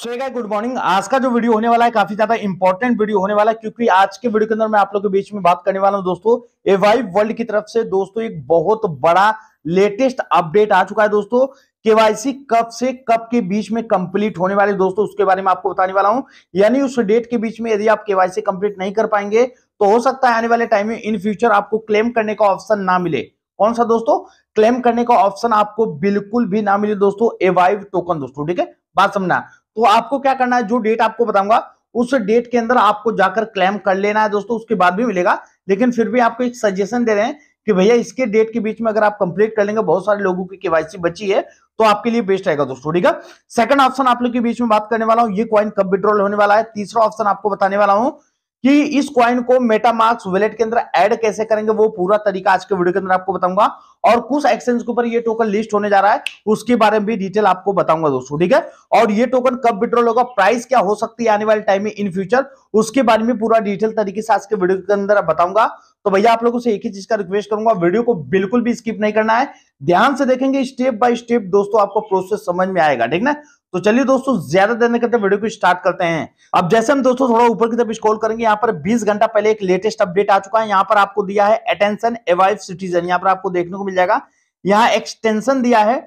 सो so, good morning आज का जो वीडियो होने वाला है काफी ज्यादा इंपॉर्टेंट वीडियो होने वाला है क्योंकि आज के वीडियो के अंदर मैं आप लोगों के बीच में बात करने वाला हूं दोस्तों एवाई वर्ल्ड की तरफ से दोस्तों एक बहुत बड़ा लेटेस्ट अपडेट आ चुका है दोस्तों केवाईसी कब से कब के बीच में कंप्लीट होने वाले दोस्तों उसके बारे में आपको बताने वाला हूं यानी उस डेट के बीच में यदि आप केवाईसी कंप्लीट नहीं कर पाएंगे तो हो सकता है आने वाले टाइम में इन फ्यूचर आपको क्लेम करने का ऑप्शन ना मिले कौन सा दोस्तों क्लेम करने का ऑप्शन आपको बिल्कुल भी ना मिले दोस्तों एवाइव टोकन दोस्तों ठीक है बात समझना तो आपको क्या करना है जो डेट आपको बताऊंगा उस डेट के अंदर आपको जाकर क्लेम कर लेना है दोस्तों उसके बाद भी मिलेगा लेकिन फिर भी आपको एक सजेशन दे रहे हैं कि भैया इसके डेट के बीच में अगर आप कंप्लीट कर लेंगे बहुत सारे लोगों की केवाईसी बची है तो आपके लिए बेस्ट रहेगा दोस्तों ठीक है सेकंड ऑप्शन आप लोग के बीच में बात करने वाला हूं ये कॉइन कब विड्रॉल होने वाला है तीसरा ऑप्शन आपको बताने वाला हूं कि इस क्वाइन को मेटामार्क्स वॉलेट के अंदर ऐड कैसे करेंगे वो पूरा तरीका आज के वीडियो के अंदर आपको बताऊंगा और कुछ एक्सचेंज के ऊपर ये टोकन लिस्ट होने जा रहा है उसके बारे में भी डिटेल आपको बताऊंगा दोस्तों ठीक है और ये टोकन कब विड्रॉल होगा प्राइस क्या हो सकती है आने वाले टाइम में इन फ्यूचर उसके बारे में पूरा डिटेल तरीके से आज के वीडियो के अंदर बताऊंगा तो भैया आप लोगों से एक ही चीज का रिक्वेस्ट करूंगा वीडियो को बिल्कुल भी स्किप नहीं करना है ध्यान से देखेंगे स्टेप बाय स्टेप दोस्तों आपको प्रोसेस समझ में आएगा ठीक ना तो चलिए दोस्तों ज्यादा देर करते वीडियो को स्टार्ट करते हैं अब जैसे हम दोस्तों थोड़ा ऊपर की तरफ स्क्रॉल करेंगे यहाँ पर 20 घंटा पहले एक लेटेस्ट अपडेट आ चुका है यहाँ पर आपको दिया है अटेंशन एवाइव सिटीजन यहाँ पर आपको देखने को मिल जाएगा यहाँ एक्सटेंशन दिया है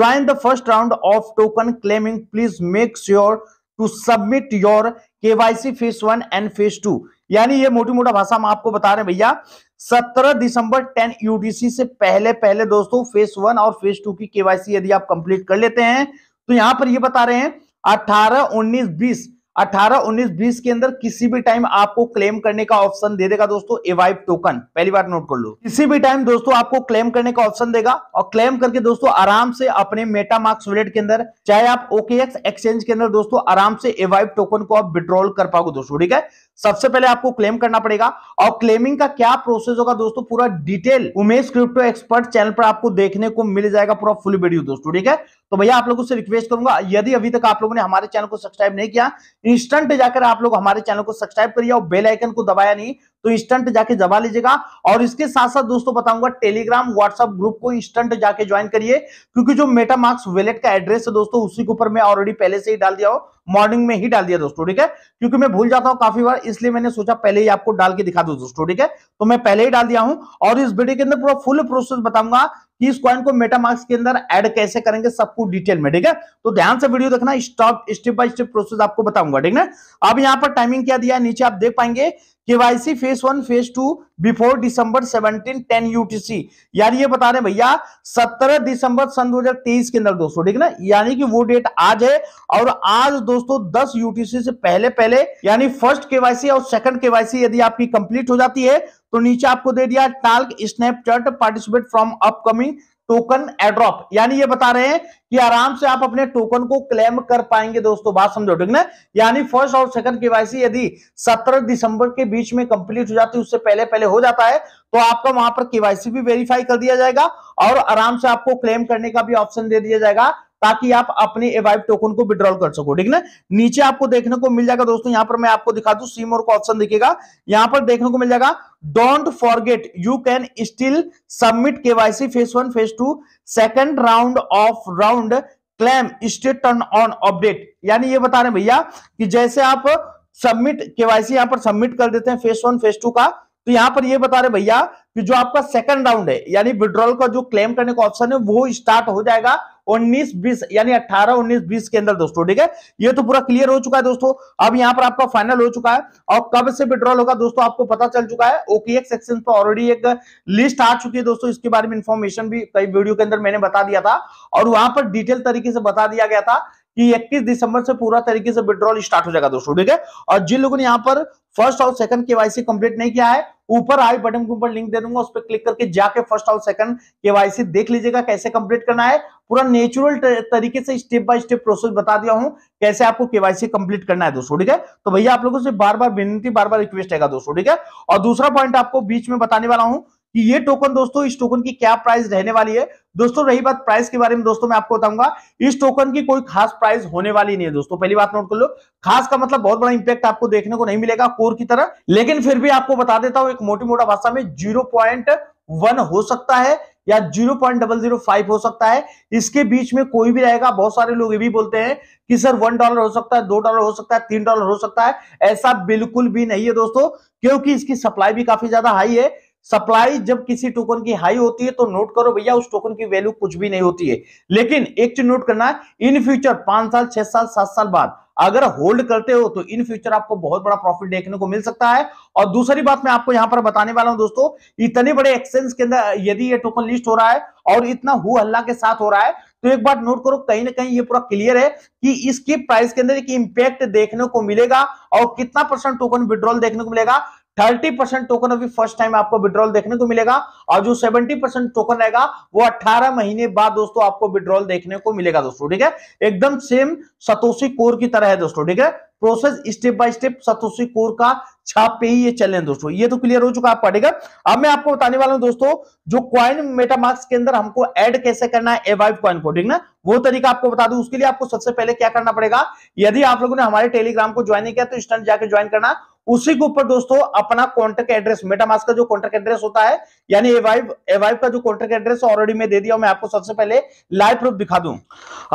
join the first round of token claiming please make sure to submit your KYC phase one and phase two यानी ये मोटी मोटा भाषा हम आपको बता रहे हैं भैया 17 दिसंबर 10 यूडीसी से पहले पहले दोस्तों फेस वन और फेस टू की केवाईसी यदि आप कंप्लीट कर लेते हैं तो यहां पर ये बता रहे हैं अठारह उन्नीस बीस अठारह उन्नीस बीस के अंदर किसी भी टाइम आपको क्लेम करने का ऑप्शन दे देगा दोस्तों एवाइव टोकन पहली बार नोट कर लो किसी भी टाइम दोस्तों आपको क्लेम करने का ऑप्शन देगा और क्लेम करके दोस्तों आराम से अपने मेटा मार्क्स वेलेट के अंदर चाहे आप ओके एक्सचेंज के अंदर दोस्तों आराम से एवाइव टोकन को आप विड्रॉल कर पाओगे दोस्तों ठीक है सबसे पहले आपको क्लेम करना पड़ेगा और क्लेमिंग का क्या प्रोसेस होगा दोस्तों पूरा detail Umesh crypto expert channel पर आपको देखने को मिल जाएगा पूरा फुल वीडियो दोस्तों ठीक है तो भैया आप लोगों से रिक्वेस्ट करूंगा यदि अभी तक आप लोगों ने हमारे चैनल को सब्सक्राइब नहीं किया इंस्टेंट जाकर आप लोग हमारे चैनल को सब्सक्राइब करिए और बेलाइकन को दबाया नहीं तो इंस्टेंट जाके दबा लीजिएगा और इसके साथ साथ दोस्तों बताऊंगा टेलीग्राम व्हाट्सएप ग्रुप को इंस्टेंट जाके ज्वाइन करिए क्योंकि जो मेटामार्क्स वेलेट का एड्रेस है दोस्तों उसी के ऊपर मैं ऑलरेडी पहले से ही डाल दिया हूँ मॉर्निंग में ही डाल दिया दोस्तों ठीक है क्योंकि मैं भूल जाता हूं काफी बार इसलिए मैंने सोचा पहले ही आपको डाल के दिखा दो दोस्तों ठीक है तो मैं पहले ही डाल दिया हूं और इस वीडियो के अंदर पूरा फुल प्रोसेस बताऊंगा कि इस कॉइन को मेटामार्क्स के अंदर ऐड कैसे करेंगे सब कुछ डिटेल में ठीक है तो ध्यान से वीडियो देखना stop step by step process आपको बताऊंगा ठीक है अब यहाँ पर टाइमिंग क्या दिया है नीचे आप देख पाएंगे KYC phase one phase two before December seventeen ten UTC यार ये बता रहे हैं भैया सत्रह दिसंबर सन 2023 के अंदर दोस्तों ठीक है ना यानी कि वो डेट आज है और आज दोस्तों दस यूटीसी से पहले पहले यानी फर्स्ट केवाईसी और सेकंड केवाईसी यदि आपकी कंप्लीट हो जाती है तो नीचे आपको दे दिया talk Snapchat participate from upcoming token airdrop यानी ये बता रहे हैं कि आराम से आप अपने टोकन को क्लेम कर पाएंगे दोस्तों बात समझो ठीक ना यानी फर्स्ट और सेकंड वाई यदि 17 दिसंबर के बीच में कंप्लीट हो जाती है उससे पहले पहले हो जाता है तो आपका वहां पर केवाईसी भी वेरीफाई कर दिया जाएगा और आराम से आपको क्लेम करने का भी ऑप्शन दे दिया जाएगा ताकि आप अपने एवाइव टोकन को विड्रॉल कर सको ठीक ना नीचे आपको देखने को मिल जाएगा दोस्तों यहां पर मैं आपको दिखा दू सीमोर का ऑप्शन दिखेगा यहां पर देखने को मिल जाएगा don't forget you can still submit K Y phase one phase two second round of round claim state turn on update यानी ये बता रहे भैया कि जैसे आप सबमिट केवाईसी यहां पर सबमिट कर देते हैं फेस वन फेस टू का तो यहां पर ये बता रहे भैया कि जो आपका सेकंड राउंड है यानी विड्रॉल का जो क्लेम करने का ऑप्शन है वो स्टार्ट हो जाएगा उन्नीस बीस यानी अठारह उन्नीस बीस के अंदर दोस्तों ठीक है ये तो पूरा क्लियर हो चुका है दोस्तों अब यहाँ पर आपका फाइनल हो चुका है और कब से विड्रॉल होगा दोस्तों आपको पता चल चुका है ओकेएक्स एक्सचेंज पर ऑलरेडी एक लिस्ट आ चुकी है दोस्तों इसके बारे में इन्फॉर्मेशन भी कई वीडियो के अंदर मैंने बता दिया था और वहां पर डिटेल तरीके से बता दिया गया था कि 21 दिसंबर से पूरा तरीके से विड्रॉल स्टार्ट हो जाएगा दोस्तों ठीक है और जिन लोगों ने यहाँ पर फर्स्ट और सेकंड केवाईसी कंप्लीट नहीं किया है ऊपर आई बटन के ऊपर लिंक दे दूंगा उस पर क्लिक करके जाके फर्स्ट और सेकंड केवाईसी देख लीजिएगा कैसे कंप्लीट करना है पूरा नेचुरल तरीके से स्टेप बाय स्टेप प्रोसेस बता दिया हूं कैसे आपको केवाईसी कंप्लीट करना है दोस्तों ठीक है तो भैया आप लोगों से बार बार विनती बार बार रिक्वेस्ट है दोस्तों ठीक है और दूसरा पॉइंट आपको बीच में बताने वाला हूँ कि ये टोकन दोस्तों इस टोकन की क्या प्राइस रहने वाली है दोस्तों रही बात प्राइस के बारे में दोस्तों मैं आपको बताऊंगा इस टोकन की कोई खास प्राइस होने वाली नहीं है दोस्तों पहली बात नोट कर लो खास का मतलब बहुत बड़ा इंपैक्ट आपको देखने को नहीं मिलेगा कोर की तरह लेकिन फिर भी आपको बता देता हूं एक मोटी मोटा भाषा में जीरो पॉइंट वन हो सकता है या zero point double zero five हो सकता है इसके बीच में कोई भी रहेगा बहुत सारे लोग ये भी बोलते हैं कि सर वन डॉलर हो सकता है दो डॉलर हो सकता है तीन डॉलर हो सकता है ऐसा बिल्कुल भी नहीं है दोस्तों क्योंकि इसकी सप्लाई भी काफी ज्यादा हाई है सप्लाई जब किसी टोकन की हाई होती है तो नोट करो भैया उस टोकन की वैल्यू कुछ भी नहीं होती है लेकिन एक चीज नोट करना इन फ्यूचर पांच साल छह साल सात साल बाद अगर होल्ड करते हो तो इन फ्यूचर आपको बहुत बड़ा प्रॉफिट देखने को मिल सकता है और दूसरी बात मैं आपको यहां पर बताने वाला हूं दोस्तों इतने बड़े एक्सचेंज के अंदर यदि ये टोकन लिस्ट हो रहा है और इतना हु हल्ला के साथ हो रहा है तो एक बार नोट करो कहीं ना कहीं ये पूरा क्लियर है कि इसके प्राइस के अंदर एक इंपैक्ट देखने को मिलेगा और कितना परसेंट टोकन विड्रॉल देखने को मिलेगा थर्टी परसेंट टोकन अभी फर्स्ट टाइम आपको विड्रॉल देखने को मिलेगा और जो सेवेंटी परसेंट टोकन रहेगा वो अट्ठारह महीने बाद दोस्तों आपको विड्रॉल देखने को मिलेगा दोस्तों ठीक है एकदम सेम सतोशी कोर की तरह है दोस्तों ठीक है process step by step Satoshi core का छाप पे ही ये चल रहे हैं दोस्तों ये तो क्लियर हो चुका है आप पढ़ेगा अब मैं आपको बताने वाला हूं दोस्तों जो क्वाइन मेटामार्क्स के अंदर हमको ऐड कैसे करना है एवाइव क्वाइन को ठीक ना वो तरीका आपको बता दू उसके लिए आपको सबसे पहले क्या करना पड़ेगा यदि आप लोगों ने हमारे टेलीग्राम को ज्वाइन नहीं किया तो स्टंट जाकर ज्वाइन करना उसी के ऊपर दोस्तों अपना कॉन्टेक्ट एड्रेस मेटामास का जो कॉन्टेक्ट एड्रेस होता है यानी एवाइव एवाइव का जो कॉन्टेक्ट एड्रेस ऑलरेडी मैं दे दिया मैं आपको सबसे पहले लाइव प्रूफ दिखा दूं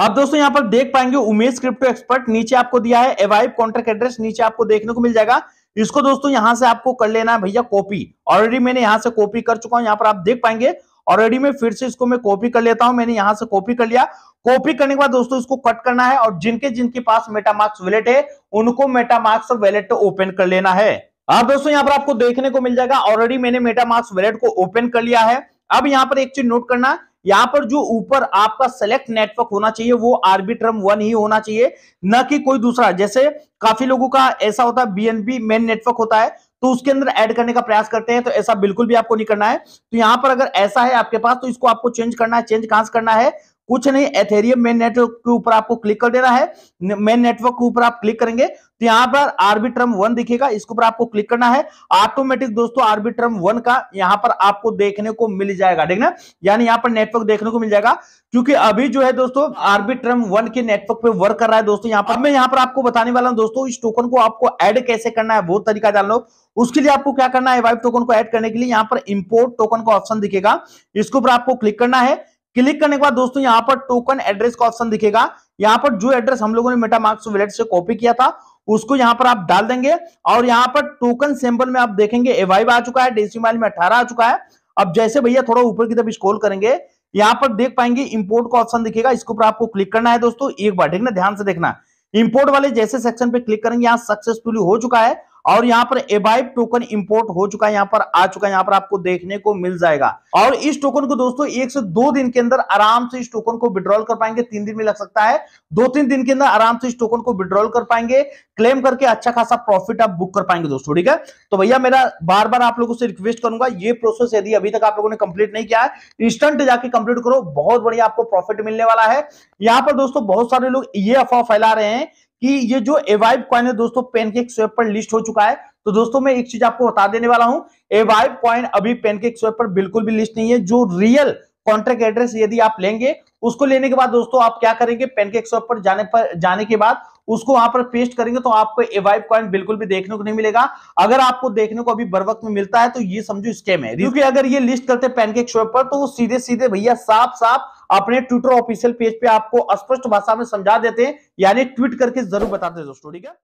आप दोस्तों यहां पर देख पाएंगे उमेश क्रिप्टो एक्सपर्ट नीचे आपको दिया है एवाइव कॉन्टेक्ट एड्रेस नीचे आपको देखने को मिल जाएगा इसको दोस्तों यहां से आपको कर लेना है भैया कॉपी ऑलरेडी मैंने यहां से कॉपी कर चुका हूं यहां पर आप देख पाएंगे ऑलरेडी मैं फिर से इसको मैं कॉपी कर लेता हूं मैंने यहां से कॉपी कर लिया कॉपी करने के बाद दोस्तों इसको कट करना है और जिनके जिनके पास मेटामार्क्स वैलेट है उनको मेटामार्क्स वैलेट ओपन कर लेना है अब दोस्तों यहाँ पर आपको देखने को मिल जाएगा ऑलरेडी मैंने मेटामार्क्स वैलेट को ओपन कर लिया है अब यहाँ पर एक चीज नोट करना यहाँ पर जो ऊपर आपका सेलेक्ट नेटवर्क होना चाहिए वो आर्बिट्रम वन ही होना चाहिए न कि कोई दूसरा जैसे काफी लोगों का ऐसा होता है बीएनबी मेन नेटवर्क होता है तो उसके अंदर ऐड करने का प्रयास करते हैं तो ऐसा बिल्कुल भी आपको नहीं करना है तो यहां पर अगर ऐसा है आपके पास तो इसको आपको चेंज करना है चेंज कहां से करना है कुछ नहीं एथेरियम मेन नेटवर्क के ऊपर आपको क्लिक कर देना है मेन नेटवर्क के ऊपर आप क्लिक करेंगे तो यहां पर आर्बिट्रम वन दिखेगा इसके ऊपर आपको क्लिक करना है ऑटोमेटिक दोस्तों आर्बिट्रम वन का यहां पर आपको देखने को मिल जाएगा ठीक ना यानी यहां पर नेटवर्क देखने को मिल जाएगा क्योंकि अभी जो है दोस्तों आर्बिट्रम वन के नेटवर्क पे वर्क कर रहा है दोस्तों यहां पर मैं यहां पर आपको बताने वाला हूं दोस्तों इस टोकन को आपको एड कैसे करना है वो तरीका जान लो उसके लिए आपको क्या करना है वाइफ टोकन को ऐड करने के लिए यहाँ पर इंपोर्ट टोकन का ऑप्शन दिखेगा इसके ऊपर आपको क्लिक करना है क्लिक करने के बाद दोस्तों यहाँ पर टोकन एड्रेस का ऑप्शन दिखेगा यहाँ पर जो एड्रेस हम लोगों ने मेटा मार्क्स वैलेट से कॉपी किया था उसको यहां पर आप डाल देंगे और यहां पर टोकन सैंपल में आप देखेंगे एवाइव आ चुका है डेसीमाइल में अठारह आ चुका है अब जैसे भैया थोड़ा ऊपर की तरफ स्कोल करेंगे यहां पर देख पाएंगे इंपोर्ट का ऑप्शन दिखेगा इसके ऊपर आपको क्लिक करना है दोस्तों एक बार ठीक ना ध्यान से देखना इंपोर्ट वाले जैसे सेक्शन पे क्लिक करेंगे यहाँ सक्सेसफुली हो चुका है और यहाँ पर एबाइब टोकन इंपोर्ट हो चुका है यहाँ पर आ चुका है यहाँ पर आपको देखने को मिल जाएगा और इस टोकन को दोस्तों एक से दो दिन के अंदर आराम से इस टोकन को विड्रॉल कर पाएंगे तीन दिन में लग सकता है दो तीन दिन के अंदर आराम से इस टोकन को विड्रॉल कर पाएंगे क्लेम करके अच्छा खासा प्रॉफिट आप बुक कर पाएंगे दोस्तों ठीक है तो भैया मेरा बार बार आप लोगों से रिक्वेस्ट करूंगा ये प्रोसेस यदि अभी तक आप लोगों ने कंप्लीट नहीं किया है इंस्टेंट जाके कंप्लीट करो बहुत बढ़िया आपको प्रॉफिट मिलने वाला है यहाँ पर दोस्तों बहुत सारे लोग ये अफवाह फैला रहे हैं कि ये जो एवाइव कॉइन है दोस्तों पेनकेक स्वेप पर लिस्ट हो चुका है तो दोस्तों मैं एक चीज आपको बता देने वाला हूं एवाइव कॉइन अभी पेनकेक स्वेप पर बिल्कुल भी लिस्ट नहीं है जो रियल कॉन्ट्रैक्ट एड्रेस यदि आप लेंगे उसको लेने के बाद दोस्तों आप क्या करेंगे पेनकेक स्वेप पर जाने पर जाने के बाद उसको वहां पर पेस्ट करेंगे तो आपको एवाइव कॉइन बिल्कुल भी देखने को नहीं मिलेगा अगर आपको देखने को अभी बर वक्त में मिलता है तो ये समझो स्कैम है क्योंकि अगर ये लिस्ट करते पेनकेक स्वेप पर तो सीधे सीधे भैया साफ साफ अपने ट्विटर ऑफिशियल पेज पे आपको स्पष्ट भाषा में समझा देते हैं यानी ट्वीट करके जरूर बताते हैं दोस्तों ठीक है